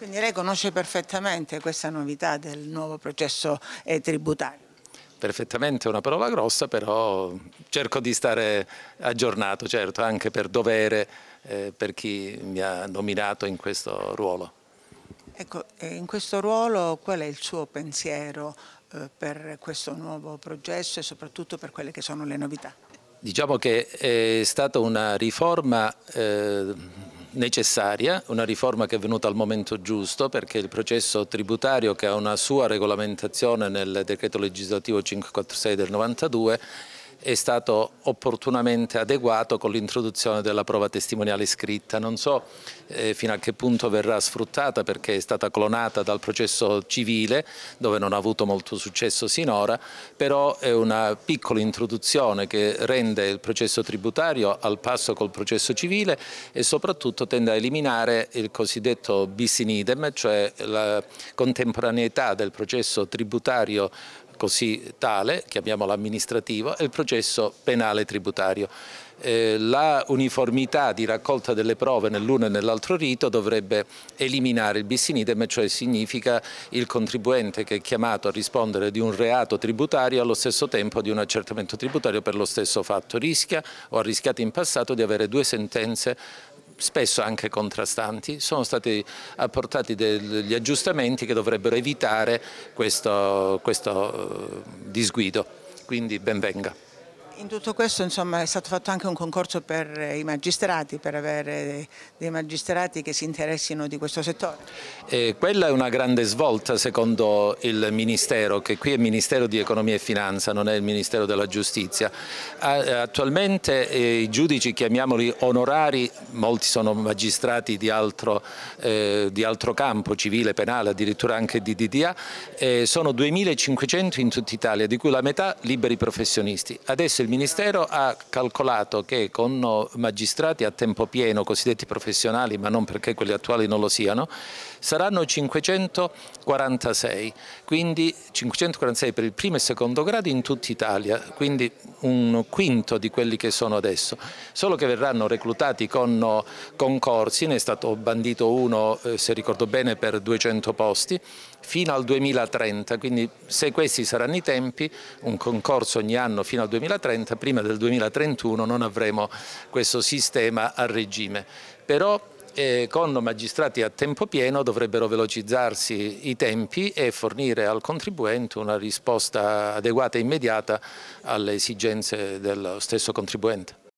Quindi lei conosce perfettamente questa novità del nuovo processo eh, tributario? Perfettamente è una prova grossa, però cerco di stare aggiornato, certo, anche per dovere eh, per chi mi ha nominato in questo ruolo. Ecco, in questo ruolo qual è il suo pensiero eh, per questo nuovo processo e soprattutto per quelle che sono le novità? Diciamo che è stata una riforma eh, necessaria, una riforma che è venuta al momento giusto perché il processo tributario che ha una sua regolamentazione nel decreto legislativo 546 del 92 è stato opportunamente adeguato con l'introduzione della prova testimoniale scritta. Non so eh, fino a che punto verrà sfruttata perché è stata clonata dal processo civile dove non ha avuto molto successo sinora, però è una piccola introduzione che rende il processo tributario al passo col processo civile e soprattutto tende a eliminare il cosiddetto bis in idem, cioè la contemporaneità del processo tributario così tale, chiamiamolo amministrativo, e il processo penale tributario. Eh, la uniformità di raccolta delle prove nell'uno e nell'altro rito dovrebbe eliminare il bis in idem, cioè significa il contribuente che è chiamato a rispondere di un reato tributario allo stesso tempo di un accertamento tributario per lo stesso fatto. Rischia o ha rischiato in passato di avere due sentenze spesso anche contrastanti, sono stati apportati degli aggiustamenti che dovrebbero evitare questo, questo eh, disguido, quindi benvenga. In tutto questo insomma, è stato fatto anche un concorso per eh, i magistrati, per avere eh, dei magistrati che si interessino di questo settore. E quella è una grande svolta secondo il Ministero, che qui è il Ministero di Economia e Finanza, non è il Ministero della Giustizia. Attualmente eh, i giudici, chiamiamoli onorari, molti sono magistrati di altro, eh, di altro campo, civile, penale, addirittura anche di DDA, eh, sono 2.500 in tutta Italia, di cui la metà liberi professionisti. Adesso il Ministero ha calcolato che con magistrati a tempo pieno, cosiddetti professionali, ma non perché quelli attuali non lo siano, saranno 546, quindi 546 per il primo e secondo grado in tutta Italia, quindi un quinto di quelli che sono adesso, solo che verranno reclutati con concorsi, ne è stato bandito uno, eh, se ricordo bene, per 200 posti, fino al 2030, quindi se questi saranno i tempi, un concorso ogni anno fino al 2030, 2030, prima del 2031 non avremo questo sistema a regime. Però eh, con magistrati a tempo pieno dovrebbero velocizzarsi i tempi e fornire al contribuente una risposta adeguata e immediata alle esigenze dello stesso contribuente.